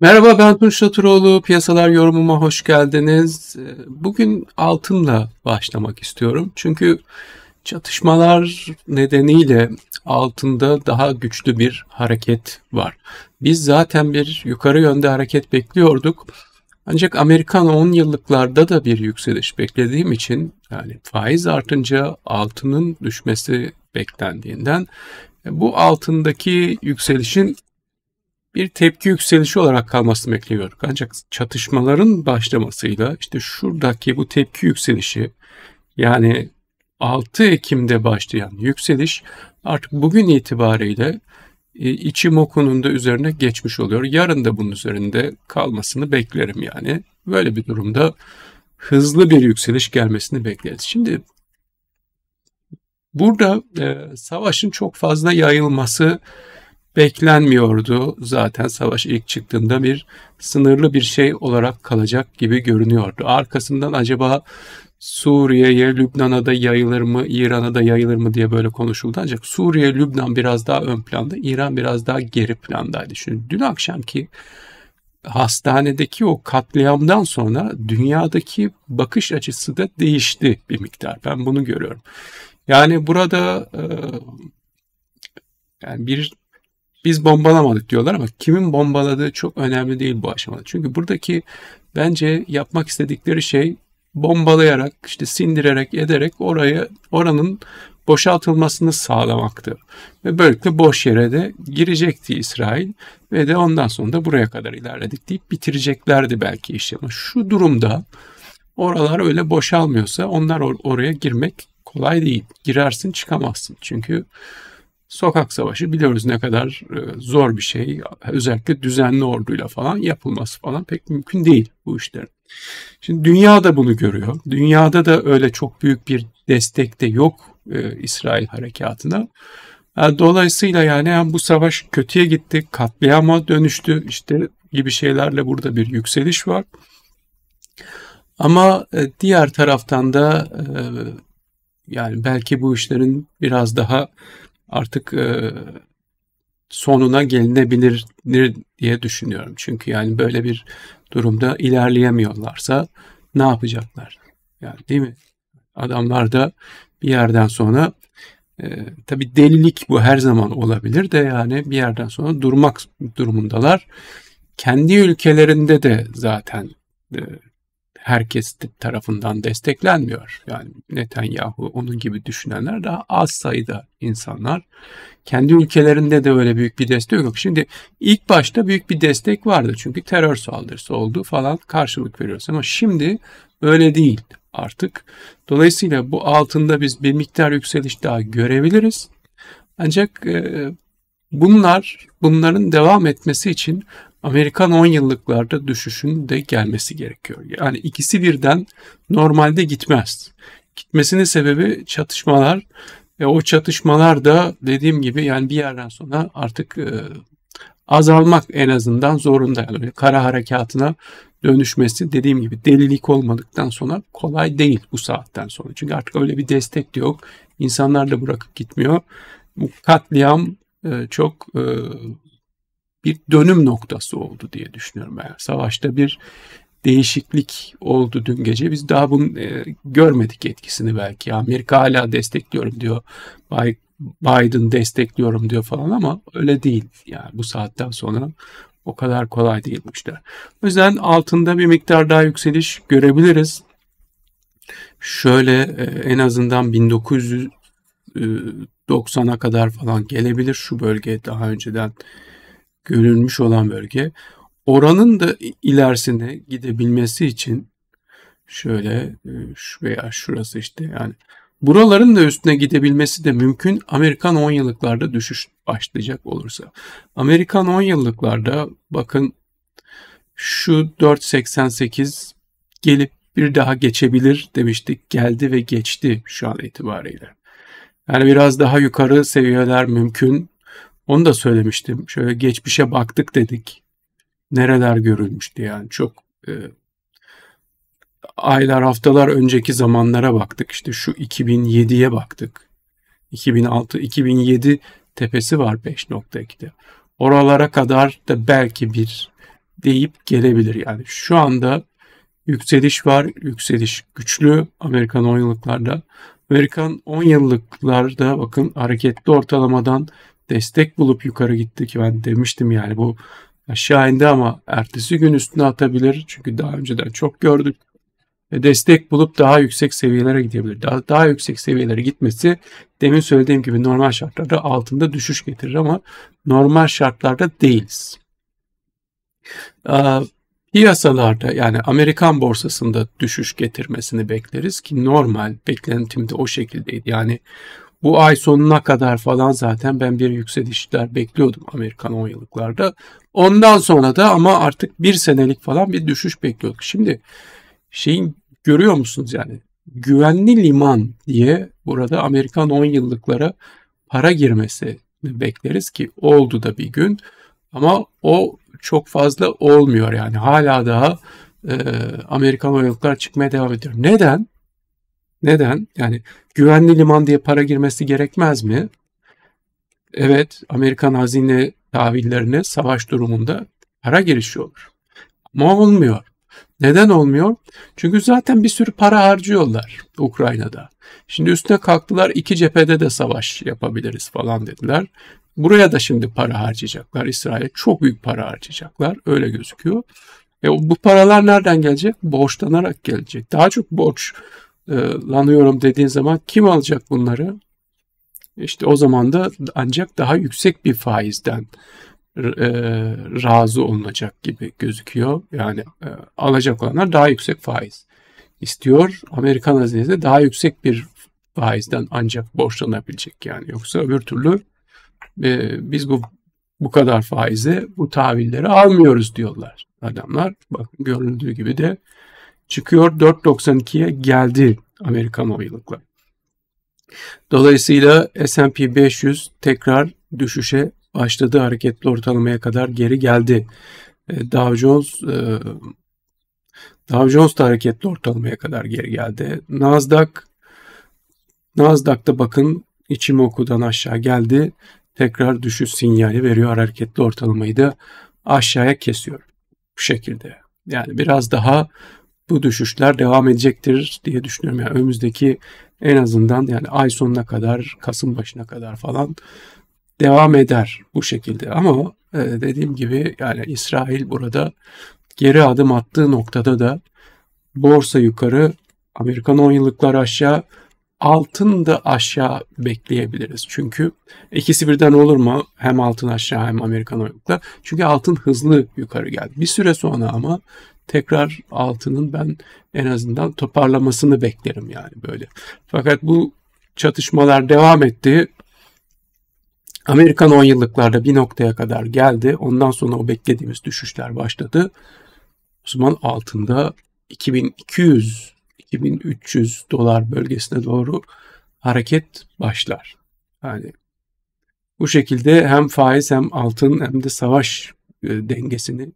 Merhaba ben Tunç Laturoğlu. Piyasalar yorumuma hoş geldiniz. Ee, bugün altınla başlamak istiyorum. Çünkü çatışmalar nedeniyle altında daha güçlü bir hareket var. Biz zaten bir yukarı yönde hareket bekliyorduk. Ancak Amerikan 10 yıllıklarda da bir yükseliş beklediğim için yani faiz artınca altının düşmesi beklendiğinden e, bu altındaki yükselişin bir tepki yükselişi olarak kalmasını bekliyorduk. Ancak çatışmaların başlamasıyla işte şuradaki bu tepki yükselişi yani 6 Ekim'de başlayan yükseliş artık bugün itibariyle e, İçimoku'nun da üzerine geçmiş oluyor. Yarın da bunun üzerinde kalmasını beklerim yani. Böyle bir durumda hızlı bir yükseliş gelmesini bekleriz. Şimdi burada e, savaşın çok fazla yayılması beklenmiyordu. Zaten savaş ilk çıktığında bir sınırlı bir şey olarak kalacak gibi görünüyordu. Arkasından acaba Suriye'ye, Lübnan'a da yayılır mı, İran'a da yayılır mı diye böyle konuşuldu. Ancak Suriye, Lübnan biraz daha ön planda, İran biraz daha geri plandaydı. Şimdi dün akşamki hastanedeki o katliamdan sonra dünyadaki bakış açısı da değişti bir miktar. Ben bunu görüyorum. Yani burada e, yani bir biz bombalamadık diyorlar ama kimin bombaladığı çok önemli değil bu aşamada. Çünkü buradaki bence yapmak istedikleri şey bombalayarak, işte sindirerek, ederek orayı oranın boşaltılmasını sağlamaktı. Ve böylelikle boş yere de girecekti İsrail ve de ondan sonra da buraya kadar ilerledik deyip bitireceklerdi belki işte Ama şu durumda oralar öyle boşalmıyorsa onlar or- oraya girmek kolay değil. Girersin çıkamazsın. Çünkü Sokak savaşı biliyoruz ne kadar e, zor bir şey. Özellikle düzenli orduyla falan yapılması falan pek mümkün değil bu işlerin. Şimdi dünya da bunu görüyor. Dünyada da öyle çok büyük bir destek de yok e, İsrail harekatına. E, dolayısıyla yani hem bu savaş kötüye gitti, katliama dönüştü işte gibi şeylerle burada bir yükseliş var. Ama e, diğer taraftan da yani belki bu işlerin biraz daha artık e, sonuna gelinebilir diye düşünüyorum. Çünkü yani böyle bir durumda ilerleyemiyorlarsa ne yapacaklar? Yani değil mi? Adamlar da bir yerden sonra e, tabi delilik bu her zaman olabilir de yani bir yerden sonra durmak durumundalar. Kendi ülkelerinde de zaten e, herkes tarafından desteklenmiyor. Yani Netanyahu onun gibi düşünenler daha az sayıda insanlar. Kendi ülkelerinde de öyle büyük bir destek yok. Şimdi ilk başta büyük bir destek vardı çünkü terör saldırısı oldu falan karşılık veriyoruz ama şimdi öyle değil artık. Dolayısıyla bu altında biz bir miktar yükseliş daha görebiliriz. Ancak e, bunlar bunların devam etmesi için Amerikan 10 yıllıklarda düşüşün de gelmesi gerekiyor. Yani ikisi birden normalde gitmez. Gitmesinin sebebi çatışmalar ve o çatışmalar da dediğim gibi yani bir yerden sonra artık e, azalmak en azından zorunda. Yani kara harekatına dönüşmesi dediğim gibi delilik olmadıktan sonra kolay değil bu saatten sonra. Çünkü artık öyle bir destek de yok. İnsanlar da bırakıp gitmiyor. Bu katliam e, çok e, bir dönüm noktası oldu diye düşünüyorum ben. Savaşta bir değişiklik oldu dün gece. Biz daha bunu e, görmedik etkisini belki. Amerika hala destekliyorum diyor. Biden destekliyorum diyor falan ama öyle değil. Yani bu saatten sonra o kadar kolay değil bu O yüzden altında bir miktar daha yükseliş görebiliriz. Şöyle e, en azından 1990'a e, kadar falan gelebilir şu bölge daha önceden görülmüş olan bölge. Oranın da ilerisine gidebilmesi için şöyle e, şu veya şurası işte yani buraların da üstüne gidebilmesi de mümkün Amerikan 10 yıllıklarda düşüş başlayacak olursa. Amerikan 10 yıllıklarda bakın şu 4.88 gelip bir daha geçebilir demiştik. Geldi ve geçti şu an itibariyle. Yani biraz daha yukarı seviyeler mümkün. Onu da söylemiştim. Şöyle geçmişe baktık dedik. Nereler görülmüştü yani çok e, aylar haftalar önceki zamanlara baktık. İşte şu 2007'ye baktık. 2006 2007 tepesi var 5.2'de. Oralara kadar da belki bir deyip gelebilir. Yani şu anda yükseliş var. Yükseliş güçlü Amerikan 10 yıllıklarda. Amerikan 10 yıllıklarda bakın hareketli ortalamadan destek bulup yukarı gitti ki ben demiştim yani bu aşağı indi ama ertesi gün üstüne atabilir. Çünkü daha önceden çok gördük. Ve destek bulup daha yüksek seviyelere gidebilir. Daha, daha yüksek seviyelere gitmesi demin söylediğim gibi normal şartlarda altında düşüş getirir ama normal şartlarda değiliz. Ee, piyasalarda yani Amerikan borsasında düşüş getirmesini bekleriz ki normal beklentimde o şekildeydi. Yani bu ay sonuna kadar falan zaten ben bir yükselişler bekliyordum Amerikan 10 yıllıklarda. Ondan sonra da ama artık bir senelik falan bir düşüş bekliyorduk. Şimdi şeyin görüyor musunuz yani güvenli liman diye burada Amerikan 10 yıllıklara para girmesi bekleriz ki oldu da bir gün ama o çok fazla olmuyor yani hala daha e, Amerikan 10 çıkmaya devam ediyor. Neden? Neden? Yani güvenli liman diye para girmesi gerekmez mi? Evet, Amerikan hazine tahvillerine savaş durumunda para girişi olur. Ama olmuyor. Neden olmuyor? Çünkü zaten bir sürü para harcıyorlar Ukrayna'da. Şimdi üstüne kalktılar iki cephede de savaş yapabiliriz falan dediler. Buraya da şimdi para harcayacaklar. İsrail çok büyük para harcayacaklar. Öyle gözüküyor. E bu paralar nereden gelecek? Borçlanarak gelecek. Daha çok borç e, lanıyorum dediğin zaman kim alacak bunları? İşte o zaman da ancak daha yüksek bir faizden e, razı olunacak gibi gözüküyor. Yani e, alacak olanlar daha yüksek faiz istiyor. Amerikan hazinesi daha yüksek bir faizden ancak borçlanabilecek yani. Yoksa öbür türlü biz bu bu kadar faize bu tahvilleri almıyoruz diyorlar adamlar. Bakın görüldüğü gibi de çıkıyor 4.92'ye geldi Amerikan oyunlukla. Dolayısıyla S&P 500 tekrar düşüşe başladı. Hareketli ortalamaya kadar geri geldi. E, Dow Jones e, Dow Jones da hareketli ortalamaya kadar geri geldi. Nasdaq Nasdaq'ta bakın içim okudan aşağı geldi. Tekrar düşüş sinyali veriyor. Hareketli ortalamayı da aşağıya kesiyor. Bu şekilde. Yani biraz daha bu düşüşler devam edecektir diye düşünüyorum. Yani önümüzdeki en azından yani ay sonuna kadar, Kasım başına kadar falan devam eder bu şekilde. Ama e, dediğim gibi yani İsrail burada geri adım attığı noktada da borsa yukarı, Amerikan 10 yıllıklar aşağı, altın da aşağı bekleyebiliriz. Çünkü ikisi birden olur mu? Hem altın aşağı hem Amerikan yıllıklar? Çünkü altın hızlı yukarı geldi. Bir süre sonra ama tekrar altının ben en azından toparlamasını beklerim yani böyle. Fakat bu çatışmalar devam etti. Amerikan 10 yıllıklarda bir noktaya kadar geldi. Ondan sonra o beklediğimiz düşüşler başladı. O zaman altında 2200 2300 dolar bölgesine doğru hareket başlar. Yani bu şekilde hem faiz hem altın hem de savaş e, dengesini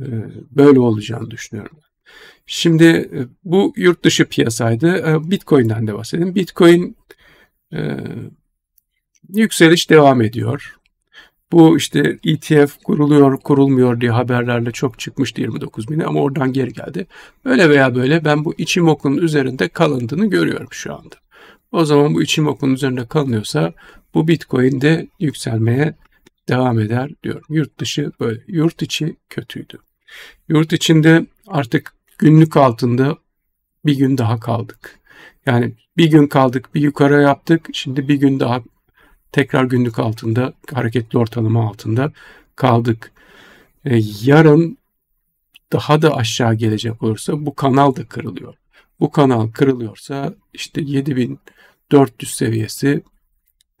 ee, böyle olacağını düşünüyorum. Şimdi e, bu yurt dışı piyasaydı. E, Bitcoin'den de bahsedelim. Bitcoin e, yükseliş devam ediyor. Bu işte ETF kuruluyor, kurulmuyor diye haberlerle çok çıkmıştı 29 bini ama oradan geri geldi. Öyle veya böyle ben bu içim okunun üzerinde kalındığını görüyorum şu anda. O zaman bu içim okunun üzerinde kalınıyorsa bu Bitcoin de yükselmeye devam eder diyorum. Yurt dışı böyle, yurt içi kötüydü. Yurt içinde artık günlük altında bir gün daha kaldık. Yani bir gün kaldık, bir yukarı yaptık. Şimdi bir gün daha tekrar günlük altında, hareketli ortalama altında kaldık. Ee, yarın daha da aşağı gelecek olursa bu kanal da kırılıyor. Bu kanal kırılıyorsa işte 7400 seviyesi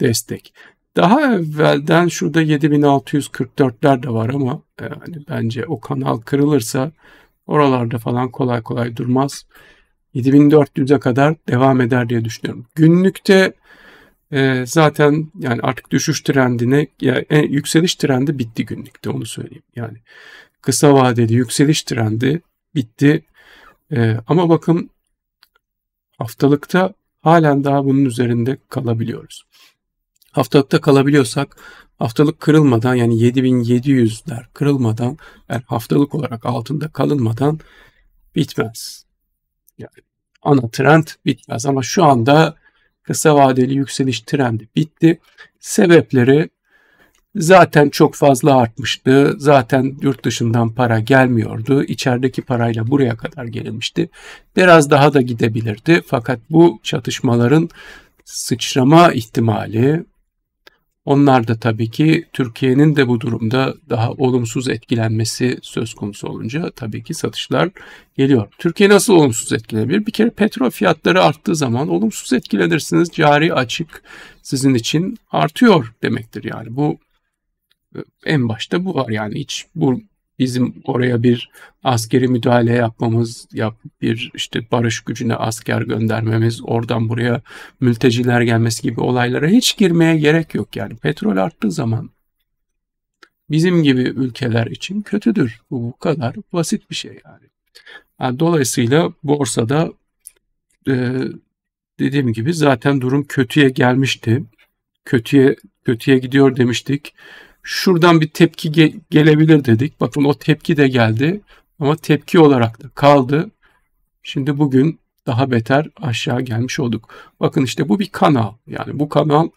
destek. Daha evvelden şurada 7644'ler de var ama yani e, bence o kanal kırılırsa oralarda falan kolay kolay durmaz. 7400'e kadar devam eder diye düşünüyorum. Günlükte e, zaten yani artık düşüş trendine yani yükseliş trendi bitti günlükte onu söyleyeyim. Yani kısa vadeli yükseliş trendi bitti. E, ama bakın haftalıkta halen daha bunun üzerinde kalabiliyoruz haftalıkta kalabiliyorsak haftalık kırılmadan yani 7700'ler kırılmadan yani haftalık olarak altında kalınmadan bitmez. Yani ana trend bitmez ama şu anda kısa vadeli yükseliş trendi bitti. Sebepleri zaten çok fazla artmıştı. Zaten yurt dışından para gelmiyordu. İçerideki parayla buraya kadar gelinmişti. Biraz daha da gidebilirdi. Fakat bu çatışmaların sıçrama ihtimali onlar da tabii ki Türkiye'nin de bu durumda daha olumsuz etkilenmesi söz konusu olunca tabii ki satışlar geliyor. Türkiye nasıl olumsuz etkilenebilir? Bir kere petrol fiyatları arttığı zaman olumsuz etkilenirsiniz. Cari açık sizin için artıyor demektir yani. Bu e, en başta bu var yani hiç bu bizim oraya bir askeri müdahale yapmamız, yap bir işte barış gücüne asker göndermemiz, oradan buraya mülteciler gelmesi gibi olaylara hiç girmeye gerek yok yani. Petrol arttığı zaman bizim gibi ülkeler için kötüdür. Bu, bu kadar basit bir şey yani. yani dolayısıyla borsada e, dediğim gibi zaten durum kötüye gelmişti. Kötüye kötüye gidiyor demiştik şuradan bir tepki ge- gelebilir dedik. Bakın o tepki de geldi ama tepki olarak da kaldı. Şimdi bugün daha beter aşağı gelmiş olduk. Bakın işte bu bir kanal. Yani bu kanal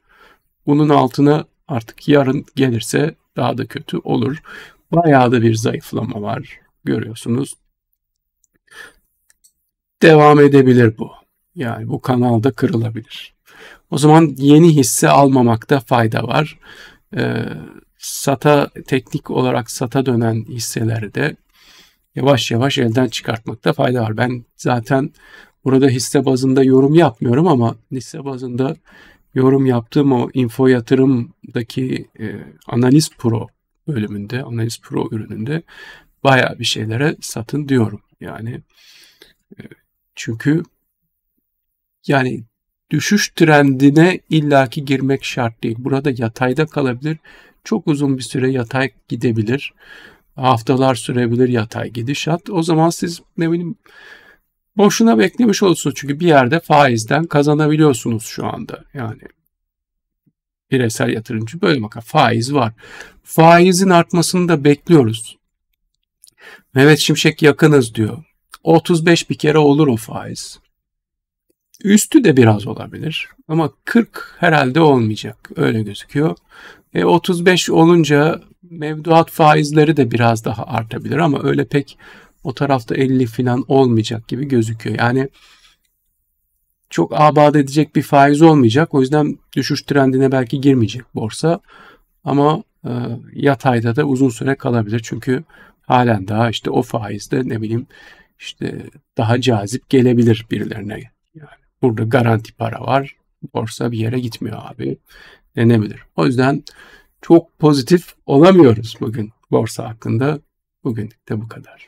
bunun altına artık yarın gelirse daha da kötü olur. Bayağı da bir zayıflama var görüyorsunuz. Devam edebilir bu. Yani bu kanal da kırılabilir. O zaman yeni hisse almamakta fayda var. Ee, SATA teknik olarak SATA dönen hisselerde yavaş yavaş elden çıkartmakta fayda var. Ben zaten burada hisse bazında yorum yapmıyorum ama hisse bazında yorum yaptığım o info yatırımdaki e, analiz pro bölümünde, analiz pro ürününde baya bir şeylere satın diyorum. Yani e, çünkü yani düşüş trendine illaki girmek şart değil. Burada yatayda kalabilir çok uzun bir süre yatay gidebilir. Haftalar sürebilir yatay gidişat. O zaman siz ne bileyim boşuna beklemiş olursunuz. Çünkü bir yerde faizden kazanabiliyorsunuz şu anda. Yani bireysel yatırımcı böyle bakar. Faiz var. Faizin artmasını da bekliyoruz. Mehmet Şimşek yakınız diyor. 35 bir kere olur o faiz. Üstü de biraz olabilir ama 40 herhalde olmayacak. Öyle gözüküyor. E, 35 olunca mevduat faizleri de biraz daha artabilir ama öyle pek o tarafta 50 falan olmayacak gibi gözüküyor. Yani çok abad edecek bir faiz olmayacak. O yüzden düşüş trendine belki girmeyecek borsa. Ama e, yatayda da uzun süre kalabilir. Çünkü halen daha işte o faizde ne bileyim işte daha cazip gelebilir birilerine. Yani burada garanti para var. Borsa bir yere gitmiyor abi denebilir. O yüzden çok pozitif olamıyoruz bugün borsa hakkında. Bugünlük de bu kadar.